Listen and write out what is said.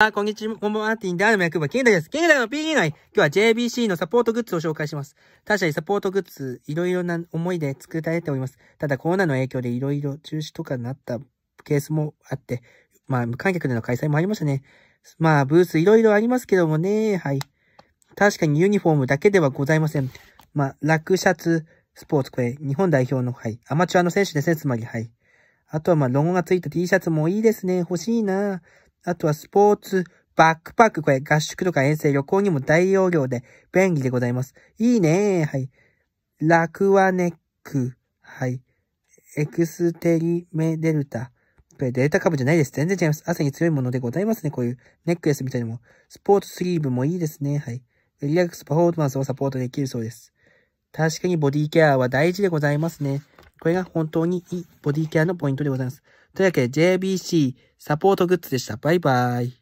あ、こんにちは、こんばんは、ティンダーの役場、ケンダです。ケンダの PE 内、今日は JBC のサポートグッズを紹介します。他社にサポートグッズ、いろいろな思いで作られております。ただ、コロナの影響でいろいろ中止とかになったケースもあって、まあ、無観客での開催もありましたね。まあ、ブースいろいろありますけどもね、はい。確かにユニフォームだけではございません。まあ、クシャツ、スポーツ、これ、日本代表の、はい。アマチュアの選手ですね、つまり、はい。あとは、まあ、ロゴがついた T シャツもいいですね。欲しいなあとはスポーツ、バックパック、これ合宿とか遠征、旅行にも大容量で便利でございます。いいねはい。ラクワネック、はい。エクステリメデルタ。これデータ株じゃないです。全然違います。汗に強いものでございますね。こういうネックレスみたいにも。スポーツスリーブもいいですね。はい。リラックスパフォーマンスをサポートできるそうです。確かにボディケアは大事でございますね。これが本当にいいボディケアのポイントでございます。というわけで JBC サポートグッズでした。バイバイ。